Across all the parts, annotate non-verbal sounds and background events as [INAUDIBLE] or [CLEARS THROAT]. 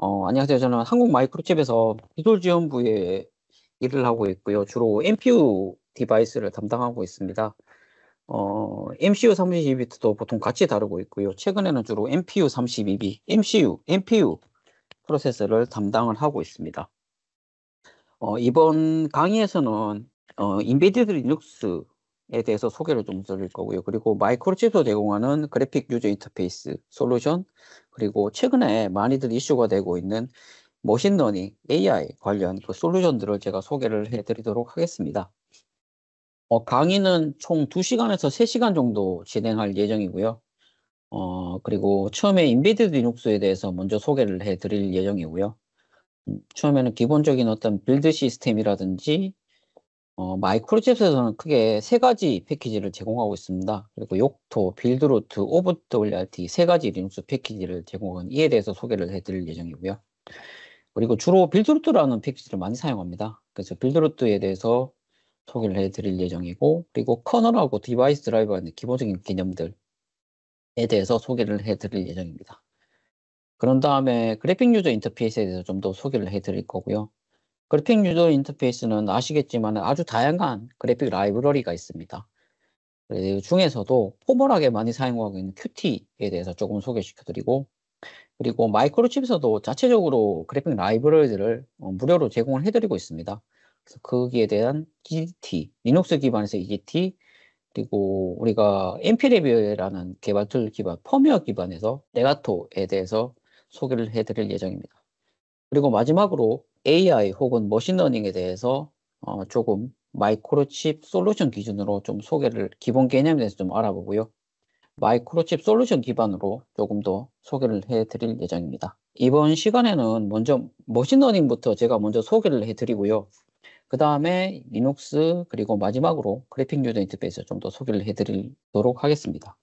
어, 안녕하세요. 저는 한국 마이크로칩에서 기술 지원부에 일을 하고 있고요. 주로 MPU 디바이스를 담당하고 있습니다. 어, MCU 32비트도 보통 같이 다루고 있고요. 최근에는 주로 MPU 32B, MCU, MPU 프로세서를 담당을 하고 있습니다. 어, 이번 강의에서는 어, 인베디드 리눅스 에 대해서 소개를 좀 드릴 거고요. 그리고 마이크로칩도 제공하는 그래픽 유저 인터페이스 솔루션 그리고 최근에 많이들 이슈가 되고 있는 머신러닝 AI 관련 그 솔루션들을 제가 소개를 해드리도록 하겠습니다. 어, 강의는 총 2시간에서 3시간 정도 진행할 예정이고요. 어, 그리고 처음에 인베디드 리눅스에 대해서 먼저 소개를 해드릴 예정이고요. 음, 처음에는 기본적인 어떤 빌드 시스템이라든지 어, 마이크로칩에서는 크게 세 가지 패키지를 제공하고 있습니다. 그리고 욕토, 빌드로트 오브WRT 트세 가지 리눅스 패키지를 제공한 이에 대해서 소개를 해드릴 예정이고요. 그리고 주로 빌드로트라는 패키지를 많이 사용합니다. 그래서 빌드로트에 대해서 소개를 해드릴 예정이고 그리고 커널하고 디바이스 드라이버의 기본적인 개념들에 대해서 소개를 해드릴 예정입니다. 그런 다음에 그래픽 유저 인터페이스에 대해서 좀 더 소개를 해드릴 거고요. 그래픽 유저 인터페이스는 아시겠지만 아주 다양한 그래픽 라이브러리가 있습니다. 그 중에서도 포멀하게 많이 사용하고 있는 Qt에 대해서 조금 소개시켜드리고 그리고 마이크로칩에서도 자체적으로 그래픽 라이브러리들을 어, 무료로 제공을 해드리고 있습니다. 그래서 거기에 대한 e g t 리눅스 기반에서 EGT, 그리고 우리가 엠피레비라는 개발 툴 기반, 펌웨어 기반에서 레가토에 대해서 소개를 해드릴 예정입니다. 그리고 마지막으로 AI 혹은 머신러닝에 대해서 어, 조금 마이크로칩 솔루션 기준으로 좀 소개를 기본 개념에 대해서 좀 알아보고요. 마이크로칩 솔루션 기반으로 조금 더 소개를 해드릴 예정입니다. 이번 시간에는 먼저 머신러닝부터 제가 먼저 소개를 해드리고요. 그 다음에 리눅스 그리고 마지막으로 그래픽 유저 인터페이스 좀 더 소개를 해드리도록 하겠습니다.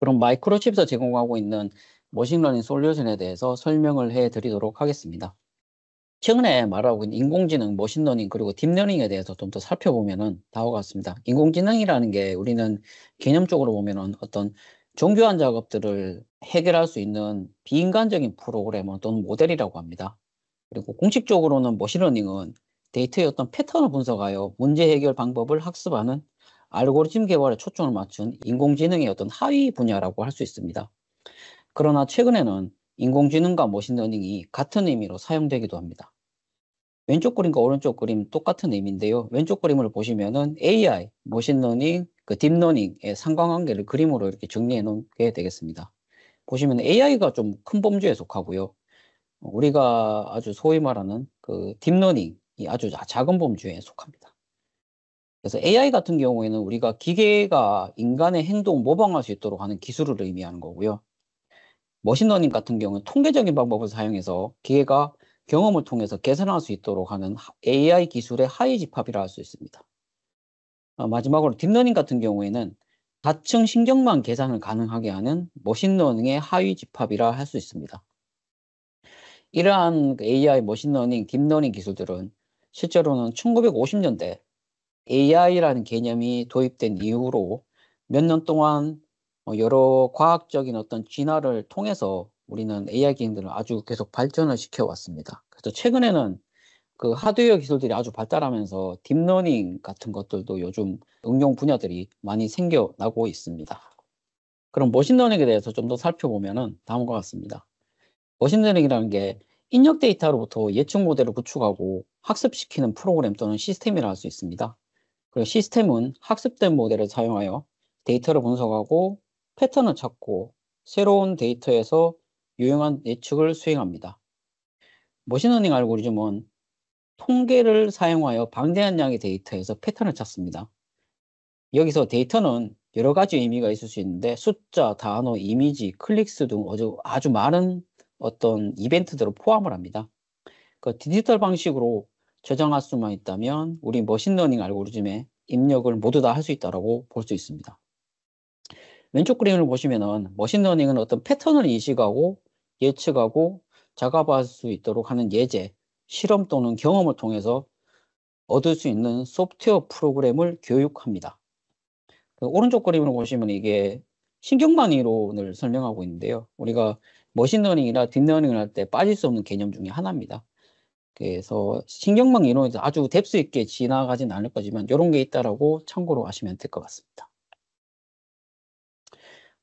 그럼 마이크로칩에서 제공하고 있는 머신러닝 솔루션에 대해서 설명을 해드리도록 하겠습니다. 최근에 말하고 있는 인공지능, 머신러닝 그리고 딥러닝에 대해서 좀 더 살펴보면은 다가 같습니다. 인공지능이라는 게 우리는 개념적으로 보면은 어떤 정교한 작업들을 해결할 수 있는 비인간적인 프로그램 또는 모델이라고 합니다. 그리고 공식적으로는 머신러닝은 데이터의 어떤 패턴을 분석하여 문제 해결 방법을 학습하는 알고리즘 개발에 초점을 맞춘 인공지능의 어떤 하위 분야라고 할 수 있습니다. 그러나 최근에는 인공지능과 머신러닝이 같은 의미로 사용되기도 합니다. 왼쪽 그림과 오른쪽 그림 똑같은 의미인데요. 왼쪽 그림을 보시면은 AI, 머신러닝, 그 딥러닝의 상관관계를 그림으로 이렇게 정리해 놓게 되겠습니다. 보시면 AI가 좀 큰 범주에 속하고요. 우리가 아주 소위 말하는 그 딥러닝이 아주 작은 범주에 속합니다. 그래서 AI 같은 경우에는 우리가 기계가 인간의 행동 모방할 수 있도록 하는 기술을 의미하는 거고요. 머신러닝 같은 경우는 통계적인 방법을 사용해서 기계가 경험을 통해서 개선할 수 있도록 하는 AI 기술의 하위 집합이라 할 수 있습니다. 어, 마지막으로 딥러닝 같은 경우에는 다층 신경망 계산을 가능하게 하는 머신러닝의 하위 집합이라 할 수 있습니다. 이러한 AI 머신러닝, 딥러닝 기술들은 실제로는 1950년대 AI라는 개념이 도입된 이후로 몇 년 동안 어, 여러 과학적인 어떤 진화를 통해서 우리는 AI 기능들을 아주 계속 발전을 시켜왔습니다. 그래서 최근에는 그 하드웨어 기술들이 아주 발달하면서 딥러닝 같은 것들도 요즘 응용 분야들이 많이 생겨나고 있습니다. 그럼 머신러닝에 대해서 좀 더 살펴보면 다음과 같습니다. 머신러닝이라는 게 입력 데이터로부터 예측 모델을 구축하고 학습시키는 프로그램 또는 시스템이라 할 수 있습니다. 그리고 시스템은 학습된 모델을 사용하여 데이터를 분석하고 패턴을 찾고 새로운 데이터에서 유용한 예측을 수행합니다. 머신러닝 알고리즘은 통계를 사용하여 방대한 양의 데이터에서 패턴을 찾습니다. 여기서 데이터는 여러 가지 의미가 있을 수 있는데 숫자, 단어, 이미지, 클릭수 등 아주, 아주 많은 어떤 이벤트들을 포함을 합니다. 그 디지털 방식으로 저장할 수만 있다면 우리 머신러닝 알고리즘의 입력을 모두 다 할 수 있다고 볼 수 있습니다. 왼쪽 그림을 보시면은 머신러닝은 어떤 패턴을 인식하고 예측하고 작업할 수 있도록 하는 예제, 실험 또는 경험을 통해서 얻을 수 있는 소프트웨어 프로그램을 교육합니다. 그 오른쪽 그림을 보시면 이게 신경망 이론을 설명하고 있는데요. 우리가 머신러닝이나 딥러닝을 할 때 빠질 수 없는 개념 중에 하나입니다. 그래서 신경망 이론에서 아주 뎁스 있게 지나가진 않을 거지만 이런 게 있다라고 참고로 하시면 될 것 같습니다.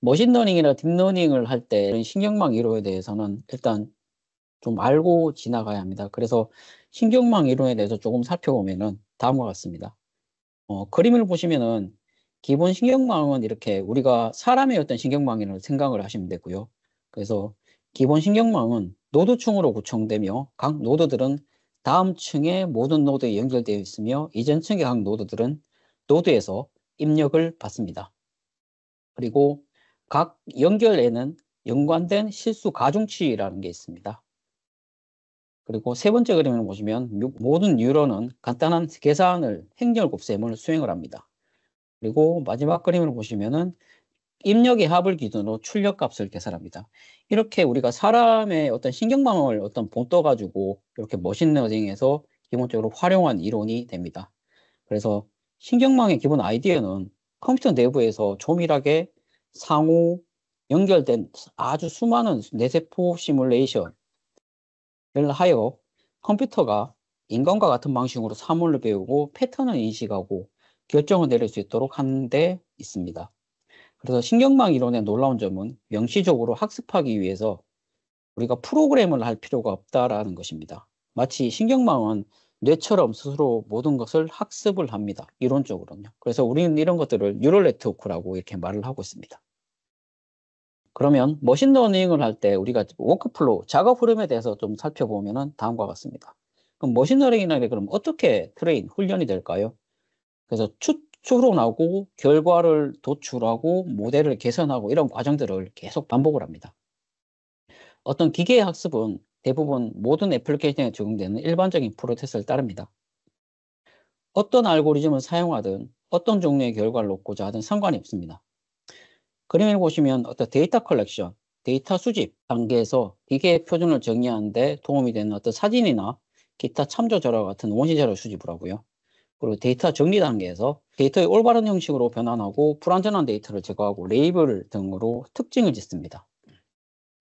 머신러닝이나 딥러닝을 할 때 신경망 이론에 대해서는 일단 좀 알고 지나가야 합니다. 그래서 신경망 이론에 대해서 조금 살펴보면은 다음과 같습니다. 어, 그림을 보시면은 기본 신경망은 이렇게 우리가 사람의 어떤 신경망이라고 생각을 하시면 되고요. 그래서 기본 신경망은 노드층으로 구성되며 각 노드들은 다음 층의 모든 노드에 연결되어 있으며 이전 층의 각 노드들은 노드에서 입력을 받습니다. 그리고 각 연결에는 연관된 실수 가중치라는 게 있습니다. 그리고 세 번째 그림을 보시면 모든 뉴런은 간단한 계산을 행렬 곱셈을 수행을 합니다. 그리고 마지막 그림을 보시면은 입력의 합을 기준으로 출력 값을 계산합니다. 이렇게 우리가 사람의 어떤 신경망을 어떤 본떠 가지고 이렇게 머신 러닝에서 기본적으로 활용한 이론이 됩니다. 그래서 신경망의 기본 아이디어는 컴퓨터 내부에서 조밀하게 상호 연결된 아주 수많은 뇌세포 시뮬레이션을 하여 컴퓨터가 인간과 같은 방식으로 사물을 배우고 패턴을 인식하고 결정을 내릴 수 있도록 하는 데 있습니다. 그래서 신경망 이론의 놀라운 점은 명시적으로 학습하기 위해서 우리가 프로그램을 할 필요가 없다라는 것입니다. 마치 신경망은 뇌처럼 스스로 모든 것을 학습을 합니다. 이론적으로는요. 그래서 우리는 이런 것들을 뉴럴 네트워크라고 이렇게 말을 하고 있습니다. 그러면 머신러닝을 할 때 우리가 워크플로우, 작업 흐름에 대해서 좀 살펴보면 다음과 같습니다. 그럼 머신러닝이라는 게 그럼 어떻게 트레인, 훈련이 될까요? 그래서 추론하고 결과를 도출하고 모델을 개선하고 이런 과정들을 계속 반복을 합니다. 어떤 기계의 학습은 대부분 모든 애플리케이션에 적용되는 일반적인 프로세스를 따릅니다. 어떤 알고리즘을 사용하든 어떤 종류의 결과를 얻고자 하든 상관이 없습니다. 그림을 보시면 어떤 데이터 컬렉션, 데이터 수집 단계에서 기계의 표준을 정의하는데 도움이 되는 어떤 사진이나 기타 참조 자료 같은 원시 자료 수집을 하고요. 그리고 데이터 정리 단계에서 데이터의 올바른 형식으로 변환하고 불완전한 데이터를 제거하고 레이블 등으로 특징을 짓습니다.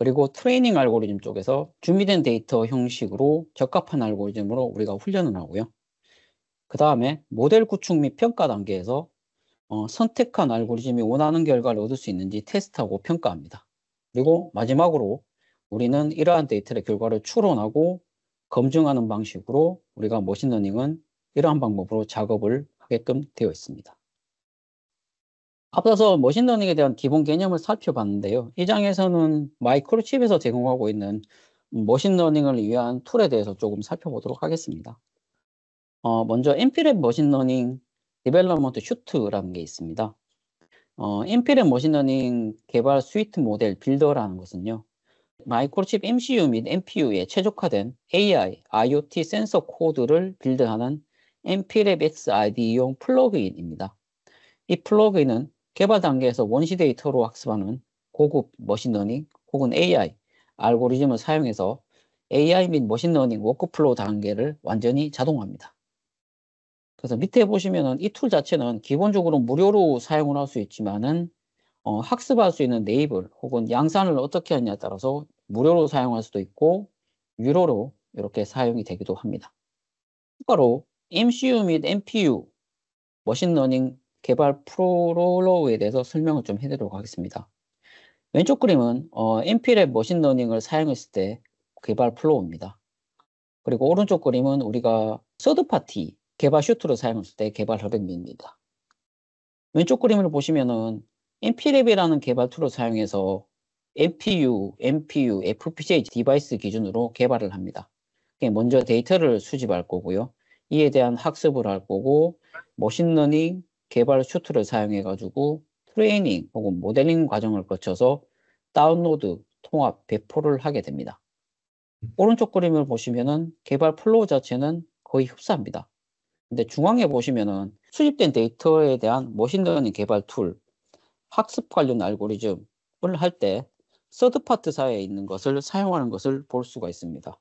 그리고 트레이닝 알고리즘 쪽에서 준비된 데이터 형식으로 적합한 알고리즘으로 우리가 훈련을 하고요. 그 다음에 모델 구축 및 평가 단계에서 어, 선택한 알고리즘이 원하는 결과를 얻을 수 있는지 테스트하고 평가합니다. 그리고 마지막으로 우리는 이러한 데이터의 결과를 추론하고 검증하는 방식으로 우리가 머신러닝은 이러한 방법으로 작업을 하게끔 되어 있습니다. 앞서서 머신러닝에 대한 기본 개념을 살펴봤는데요. 이 장에서는 마이크로칩에서 제공하고 있는 머신러닝을 위한 툴에 대해서 조금 살펴보도록 하겠습니다. 어, 먼저 m p 랩 머신러닝 디벨로먼트 슈트라는 게 있습니다. 어, 엠피랩 머신러닝 개발 스위트 모델 빌더라는 것은요. 마이크로칩 MCU 및 MPU에 최적화된 AI, IoT 센서 코드를 빌드하는 m p 랩 XID용 플러그인입니다. 이 플러그인은 개발 단계에서 원시 데이터로 학습하는 고급 머신러닝 혹은 AI 알고리즘을 사용해서 AI 및 머신러닝 워크플로우 단계를 완전히 자동화합니다. 그래서 밑에 보시면은 이 툴 자체는 기본적으로 무료로 사용을 할 수 있지만은 어, 학습할 수 있는 네이블 혹은 양산을 어떻게 하냐에 느 따라서 무료로 사용할 수도 있고 유료로 이렇게 사용이 되기도 합니다. 추가로 MCU 및 MPU 머신러닝 개발 프로로에 대해서 설명을 좀 해드리도록 하겠습니다. 왼쪽 그림은 어, m p 랩 머신러닝을 사용했을 때 개발 플로우입니다. 그리고 오른쪽 그림은 우리가 서드파티 개발 슈트를 사용했을 때 개발 흐름입니다. 왼쪽 그림을 보시면은 m p 랩이라는 개발 툴을 사용해서 MPU, MPU, FPGA 디바이스 기준으로 개발을 합니다. 먼저 데이터를 수집할 거고요. 이에 대한 학습을 할 거고 머신러닝, 개발 슈트를 사용해 가지고 트레이닝 혹은 모델링 과정을 거쳐서 다운로드, 통합, 배포를 하게 됩니다. 오른쪽 그림을 보시면은 개발 플로우 자체는 거의 흡사합니다. 근데 중앙에 보시면은 수집된 데이터에 대한 머신러닝 개발 툴, 학습 관련 알고리즘을 할 때 서드파트사에 있는 것을 사용하는 것을 볼 수가 있습니다.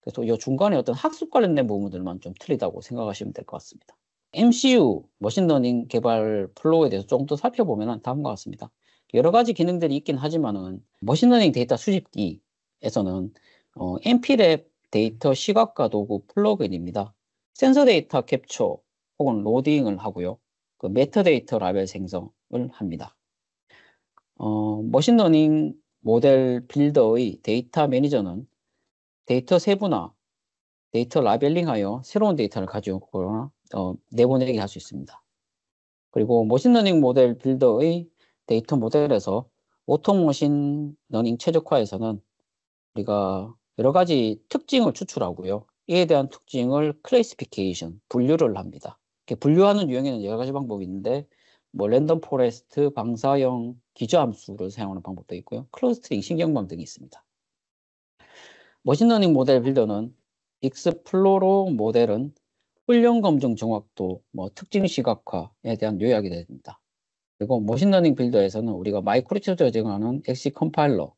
그래서 이 중간에 어떤 학습 관련된 부분들만 좀 틀리다고 생각하시면 될 것 같습니다. MCU 머신러닝 개발 플로우에 대해서 조금 더 살펴보면 다음과 같습니다. 여러 가지 기능들이 있긴 하지만은 머신러닝 데이터 수집기에서는 어, m p 랩 데이터 시각화 도구 그 플러그인입니다. 센서 데이터 캡처 혹은 로딩을 하고요. 그 메타데이터 라벨 생성을 합니다. 어, 머신러닝 모델 빌더의 데이터 매니저는 데이터 세분화, 데이터 라벨링하여 새로운 데이터를 가져오거나 어, 내보내게 할 수 있습니다. 그리고 머신러닝 모델 빌더의 데이터 모델에서 오토 머신 러닝 최적화에서는 우리가 여러 가지 특징을 추출하고요. 이에 대한 특징을 클래시피케이션, 분류를 합니다. 분류하는 유형에는 여러 가지 방법이 있는데 뭐 랜덤 포레스트, 방사형, 기저함수를 사용하는 방법도 있고요. 클로스트링 신경망 등이 있습니다. 머신러닝 모델 빌더는 익스플로러 모델은 훈련 검증 정확도, 뭐 특징 시각화에 대한 요약이 됩니다. 그리고 머신러닝 빌더에서는 우리가 마이크로칩 저장하는 엑시 컴파일러를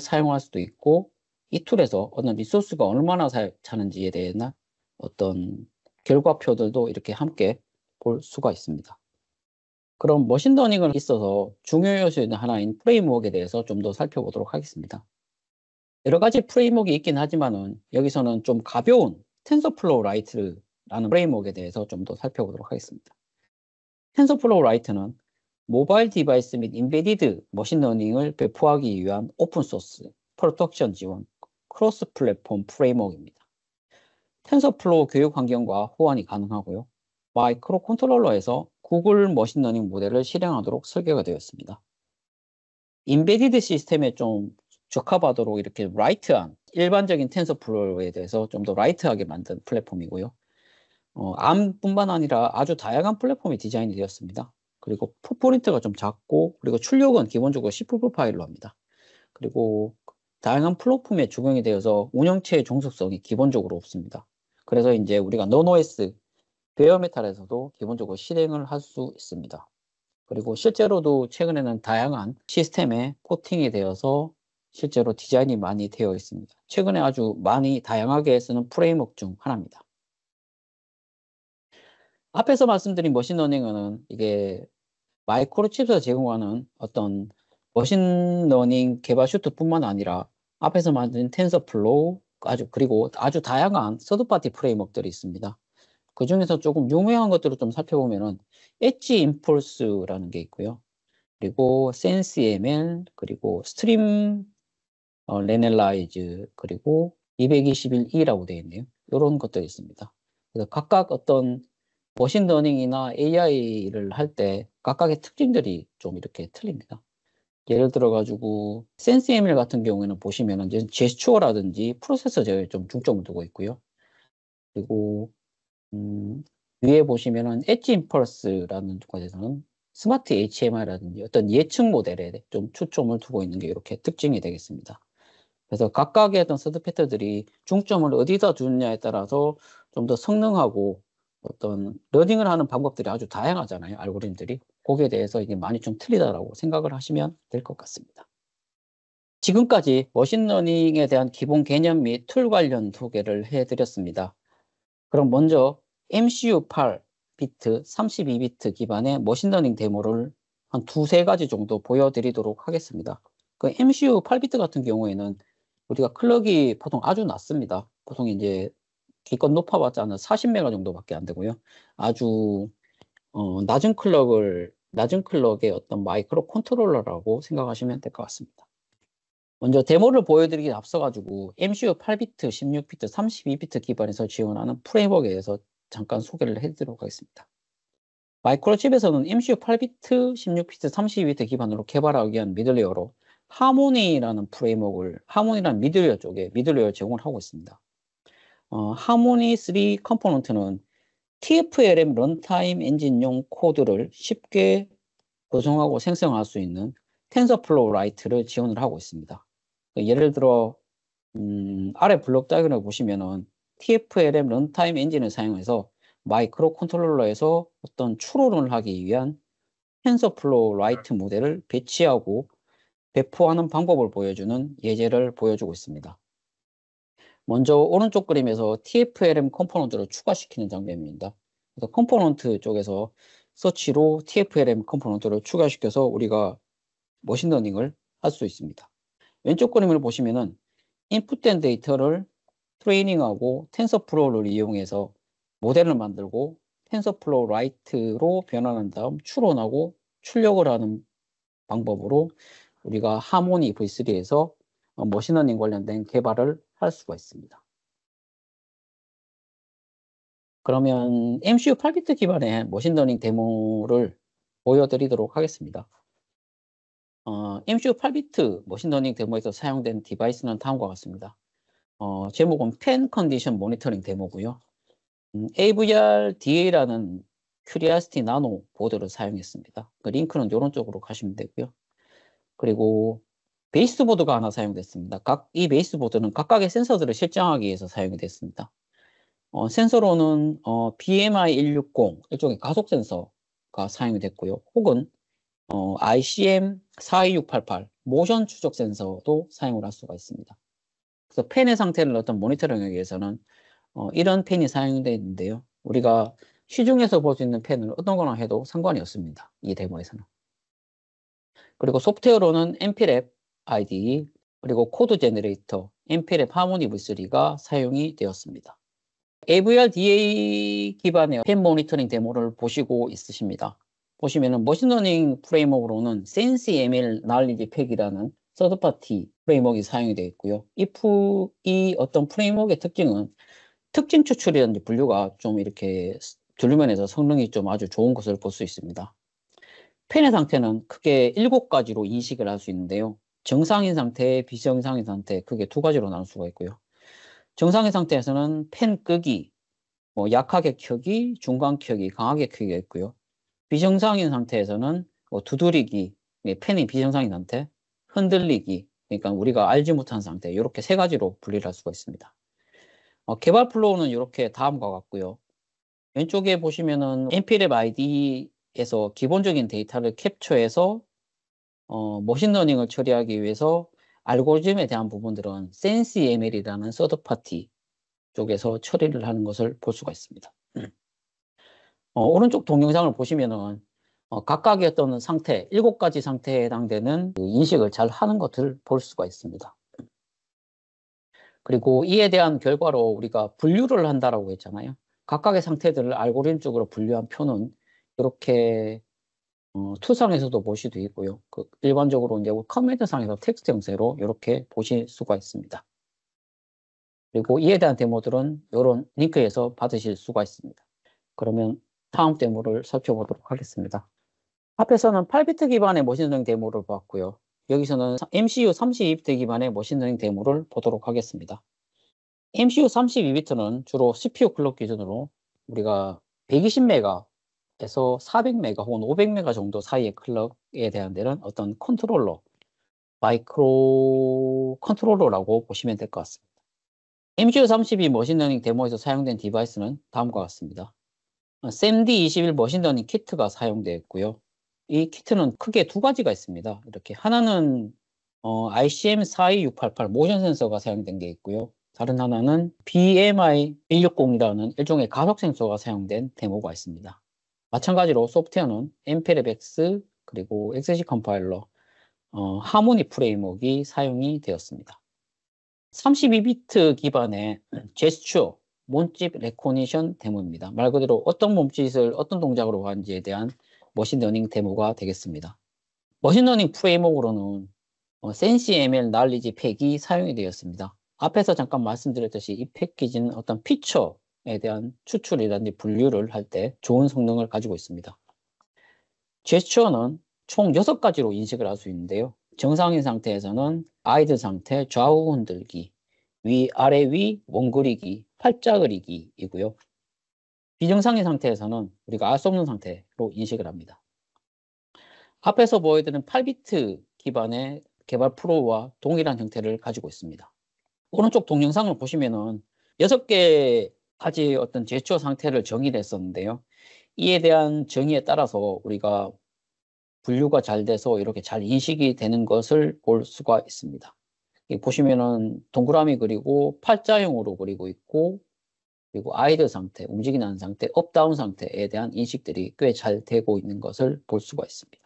사용할 수도 있고 이 툴에서 어떤 리소스가 얼마나 차는지에 대한 어떤 결과표들도 이렇게 함께 볼 수가 있습니다. 그럼 머신러닝은 있어서 중요 요소인 하나인 프레임워크에 대해서 좀 더 살펴보도록 하겠습니다. 여러 가지 프레임워크가 있긴 하지만은 여기서는 좀 가벼운 텐서플로우 라이트라는 프레임워크에 대해서 좀 더 살펴보도록 하겠습니다. 텐서플로우 라이트는 모바일 디바이스 및 인베디드 머신러닝을 배포하기 위한 오픈소스, 프로덕션 지원, 크로스 플랫폼 프레임워크입니다. 텐서플로우 교육 환경과 호환이 가능하고요. 마이크로 컨트롤러에서 구글 머신러닝 모델을 실행하도록 설계가 되었습니다. 인베디드 시스템에 좀 적합하도록 이렇게 라이트한 일반적인 텐서플로에 대해서 좀 더 라이트하게 만든 플랫폼이고요. 어, ARM뿐만 아니라 아주 다양한 플랫폼이 디자인이 되었습니다. 그리고 풋프린트가 좀 작고 그리고 출력은 기본적으로 C++ 파일로 합니다. 그리고 다양한 플랫폼에 적용이 되어서 운영체의 종속성이 기본적으로 없습니다. 그래서 이제 우리가 노노S 베어메탈에서도 기본적으로 실행을 할 수 있습니다. 그리고 실제로도 최근에는 다양한 시스템에 코팅이 되어서 실제로 디자인이 많이 되어 있습니다. 최근에 아주 많이 다양하게 쓰는 프레임워크 중 하나입니다. 앞에서 말씀드린 머신러닝은 이게 마이크로칩에서 제공하는 어떤 머신러닝 개발 슈트뿐만 아니라 앞에서 만든 텐서플로우 아주 그리고 아주 다양한 서드파티 프레임워크들이 있습니다. 그 중에서 조금 유명한 것들을 좀 살펴보면은 엣지 인폴스라는 게 있고요. 그리고 센스 e ML 그리고 스트림 어, 레넬라이즈 그리고 221E라고 되어 있네요. 이런 것들이 있습니다. 그래서 각각 어떤 머신러닝이나 AI를 할 때 각각의 특징들이 좀 이렇게 틀립니다. 예를 들어가지고 센스ML 같은 경우에는 보시면 이제 제스처라든지 프로세서 제어에 좀 중점을 두고 있고요. 그리고 음, 위에 보시면 엣지 인펄스라는 쪽에서는 스마트 HMI라든지 어떤 예측 모델에 좀 초점을 두고 있는 게 이렇게 특징이 되겠습니다. 그래서 각각의 어떤 서드 패터들이 중점을 어디다 두느냐에 따라서 좀 더 성능하고 어떤 러닝을 하는 방법들이 아주 다양하잖아요. 알고리즘들이. 거기에 대해서 이게 많이 좀 틀리다라고 생각을 하시면 될 것 같습니다. 지금까지 머신러닝에 대한 기본 개념 및 툴 관련 소개를 해드렸습니다. 그럼 먼저 MCU 8비트, 32비트 기반의 머신러닝 데모를 한 두세 가지 정도 보여드리도록 하겠습니다. 그 MCU 8비트 같은 경우에는 우리가 클럭이 보통 아주 낮습니다. 보통 이제 기껏 높아봤자 는 40메가 정도밖에 안 되고요. 아주 어, 낮은 클럭을 낮은 클럭의 어떤 마이크로 컨트롤러라고 생각하시면 될 것 같습니다. 먼저 데모를 보여드리기 앞서가지고 MCU 8비트, 16비트, 32비트 기반에서 지원하는 프레임워크에 대해서 잠깐 소개를 해드리도록 하겠습니다. 마이크로칩에서는 MCU 8비트, 16비트, 32비트 기반으로 개발하기 위한 미들레어로 하모니라는 프레임워크를 하모니란 미들웨어 쪽에 미들웨어 제공을 하고 있습니다. 어, 하모니 3 컴포넌트는 TFLM 런타임 엔진용 코드를 쉽게 구성하고 생성할 수 있는 텐서플로우 라이트를 지원을 하고 있습니다. 그 예를 들어 음, 아래 블록 다이그램을 보시면은 TFLM 런타임 엔진을 사용해서 마이크로 컨트롤러에서 어떤 추론을 하기 위한 텐서플로우 라이트 모델을 배치하고 배포하는 방법을 보여주는 예제를 보여주고 있습니다. 먼저 오른쪽 그림에서 TFLM 컴포넌트를 추가시키는 장면입니다. 그래서 컴포넌트 쪽에서 서치로 TFLM 컴포넌트를 추가시켜서 우리가 머신러닝을 할 수 있습니다. 왼쪽 그림을 보시면은 인풋된 데이터를 트레이닝하고 텐서플로우를 이용해서 모델을 만들고 텐서플로우 라이트로 변환한 다음 추론하고 출력을 하는 방법으로 우리가 하모니 V3에서 어, 머신러닝 관련된 개발을 할 수가 있습니다. 그러면 MCU 8비트 기반의 머신러닝 데모를 보여드리도록 하겠습니다. 어, MCU 8비트 머신러닝 데모에서 사용된 디바이스는 다음과 같습니다. 어, 제목은 팬 컨디션 모니터링 데모고요. 음, AVR-DA라는 큐리아스티 나노 보드를 사용했습니다. 그 링크는 이런 쪽으로 가시면 되고요. 그리고 베이스보드가 하나 사용됐습니다. 각, 이 베이스보드는 각각의 센서들을 실장하기 위해서 사용이 됐습니다. 어, 센서로는 어, BMI 160, 일종의 가속 센서가 사용이 됐고요. 혹은 어, ICM 42688, 모션 추적 센서도 사용을 할 수가 있습니다. 그래서 펜의 상태를 어떤 모니터링하기 위해서는 어, 이런 펜이 사용되어 있는데요. 우리가 시중에서 볼 수 있는 펜을 어떤 거나 해도 상관이 없습니다. 이 데모에서는. 그리고 소프트웨어로는 MPLAB i d 그리고 코드 제너레이터, MPLAB 하모니 V3가 사용이 되었습니다. AVR DA 기반의 팬 모니터링 데모를 보시고 있으십니다. 보시면은 머신러닝 프레임워크로는 SenseML 날리지 팩이라는 서드파티 프레임워크가 사용이 되어 있고요. if 이 어떤 프레임워크의 특징은 특징 추출이라든지 분류가 좀 이렇게 둘면에서 성능이 좀 아주 좋은 것을 볼 수 있습니다. 펜의 상태는 크게 일곱 가지로 인식을 할 수 있는데요. 정상인 상태, 비정상인 상태 크게 두 가지로 나눌 수가 있고요. 정상인 상태에서는 펜 끄기, 뭐 약하게 켜기, 중간 켜기, 강하게 켜기가 있고요. 비정상인 상태에서는 뭐 두드리기, 예, 펜이 비정상인 상태, 흔들리기, 그러니까 우리가 알지 못한 상태 이렇게 세 가지로 분리를 할 수가 있습니다. 어, 개발 플로우는 이렇게 다음과 같고요. 왼쪽에 보시면은 npm id 에서 기본적인 데이터를 캡처해서 어, 머신러닝을 처리하기 위해서 알고리즘에 대한 부분들은 SenseML이라는 서드파티 쪽에서 처리를 하는 것을 볼 수가 있습니다. [CLEARS THROAT] 어, 오른쪽 동영상을 보시면은 어, 각각의 어떤 상태, 7 가지 상태에 해당되는 그 인식을 잘 하는 것을 볼 수가 있습니다. 그리고 이에 대한 결과로 우리가 분류를 한다라고 했잖아요. 각각의 상태들을 알고리즘쪽으로 분류한 표는 이렇게 어, 툴상에서도 보시도 있고요. 그 일반적으로 이제 뭐 커맨드상에서 텍스트 형태로 이렇게 보실 수가 있습니다. 그리고 이에 대한 데모들은 이런 링크에서 받으실 수가 있습니다. 그러면 다음 데모를 살펴보도록 하겠습니다. 앞에서는 8비트 기반의 머신러닝 데모를 보았고요. 여기서는 MCU 32비트 기반의 머신러닝 데모를 보도록 하겠습니다. MCU 32비트는 주로 CPU 클럭 기준으로 우리가 120메가 에서 400메가 혹은 500메가 정도 사이의 클럭에 대한 데는 어떤 컨트롤러, 마이크로 컨트롤러라고 보시면 될 것 같습니다. MCU32 머신러닝 데모에서 사용된 디바이스는 다음과 같습니다. SAMD21 어, 머신러닝 키트가 사용되었고요. 이 키트는 크게 두 가지가 있습니다. 이렇게 하나는 어, ICM42688 모션 센서가 사용된 게 있고요. 다른 하나는 BMI 160이라는 일종의 가속 센서가 사용된 데모가 있습니다. 마찬가지로 소프트웨어는 m 페레벡스 그리고 엑세시 컴파일러, 어, 하모니 프레임워크가 사용이 되었습니다. 32비트 기반의 제스처, 몸집 레코니션 데모입니다. 말 그대로 어떤 몸짓을 어떤 동작으로 하는지에 대한 머신러닝 데모가 되겠습니다. 머신러닝 프레임워크로는 어, 센시ML 날리지 팩이 사용이 되었습니다. 앞에서 잠깐 말씀드렸듯이 이 패키지는 어떤 피처 성능에 대한 추출이라든지 분류를 할 때 좋은 성능을 가지고 있습니다. 제스처는 총 6가지로 인식을 할 수 있는데요. 정상인 상태에서는 아이들 상태 좌우 흔들기, 위, 아래, 위, 원그리기, 팔자 그리기이고요. 비정상인 상태에서는 우리가 알 수 없는 상태로 인식을 합니다. 앞에서 보여드린 8비트 기반의 개발 프로와 동일한 형태를 가지고 있습니다. 오른쪽 동영상을 보시면은 6개 가지 어떤 제초 상태를 정의했었는데요. 이에 대한 정의에 따라서 우리가 분류가 잘 돼서 이렇게 잘 인식이 되는 것을 볼 수가 있습니다. 보시면은 동그라미 그리고 팔자형으로 그리고 있고 그리고 아이들 상태, 움직이는 상태, 업다운 상태에 대한 인식들이 꽤 잘 되고 있는 것을 볼 수가 있습니다.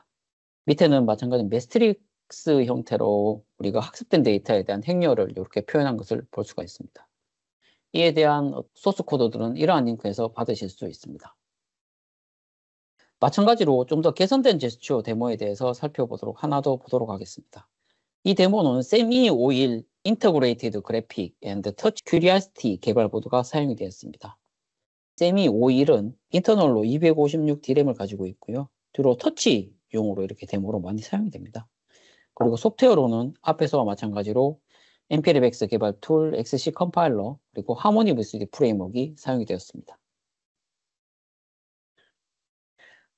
밑에는 마찬가지로 매스트릭스 형태로 우리가 학습된 데이터에 대한 행렬을 이렇게 표현한 것을 볼 수가 있습니다. 이에 대한 소스 코드들은 이러한 링크에서 받으실 수 있습니다. 마찬가지로 좀 더 개선된 제스처 데모에 대해서 살펴보도록 하나 더 보도록 하겠습니다. 이 데모는 세미 오일 인터그레이티드 그래픽 앤드 터치 큐리아시티 개발 보드가 사용이 되었습니다. 세미 오일은 인터널로 256 d m 을 가지고 있고요. 주로 터치용으로 이렇게 데모로 많이 사용이 됩니다. 그리고 소프트웨어로는 앞에서와 마찬가지로 엠피르백스 개발 툴, XC 컴파일러, 그리고 하모니 물수리 프레임워크가 사용이 되었습니다.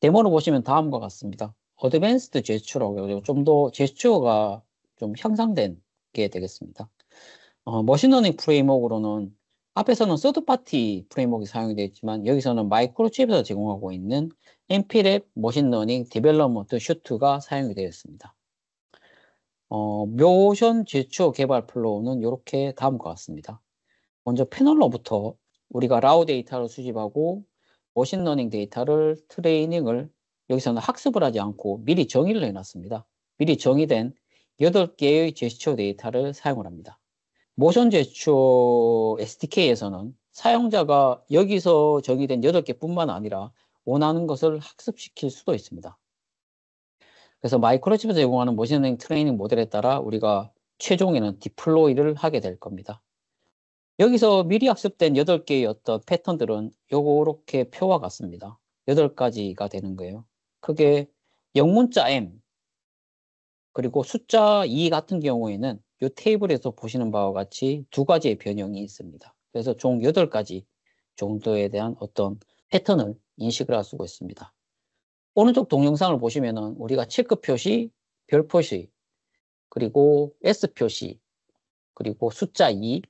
데모를 보시면 다음과 같습니다. 어드밴스드 제스처라고 좀 더 제스처가 좀 향상된 게 되겠습니다. 어, 머신러닝 프레임워크로는 앞에서는 서드파티 프레임워크가 사용이 되었지만 여기서는 마이크로칩에서 제공하고 있는 엠피랩 머신러닝 디벨로먼트 슈트가 사용이 되었습니다. 어, 묘션 제초 개발 플로우는 이렇게 다음과 같습니다. 먼저 패널러부터 우리가 라우 데이터를 수집하고 머신러닝 데이터를 트레이닝을 여기서는 학습을 하지 않고 미리 정의를 해놨습니다. 미리 정의된 8개의 제스처 데이터를 사용을 합니다. 모션 제스처 SDK에서는 사용자가 여기서 정의된 8개뿐만 아니라 원하는 것을 학습시킬 수도 있습니다. 그래서 마이크로칩에서 제공하는 머신러닝 트레이닝 모델에 따라 우리가 최종에는 디플로이를 하게 될 겁니다. 여기서 미리 학습된 8개의 어떤 패턴들은 요렇게 표와 같습니다. 8가지가 되는 거예요. 크게 영문자 M 그리고 숫자 2 e 같은 경우에는 이 테이블에서 보시는 바와 같이 두 가지의 변형이 있습니다. 그래서 총 8가지 정도에 대한 어떤 패턴을 인식을 할 수가 있습니다. 오른쪽 동영상을 보시면은 우리가 체크 표시, 별 표시, 그리고 S 표시, 그리고 숫자 2,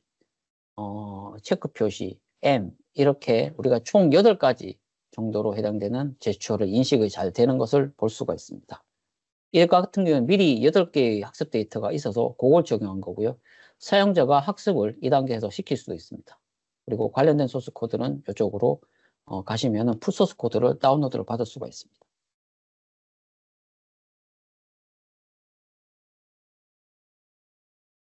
어, 체크 표시, M 이렇게 우리가 총 8가지 정도로 해당되는 제출을 인식이 잘 되는 것을 볼 수가 있습니다. 일과 같은 경우는 미리 8개의 학습 데이터가 있어서 그걸 적용한 거고요. 사용자가 학습을 2단계에서 시킬 수도 있습니다. 그리고 관련된 소스 코드는 이쪽으로 어, 가시면 풀 소스 코드를 다운로드를 받을 수가 있습니다.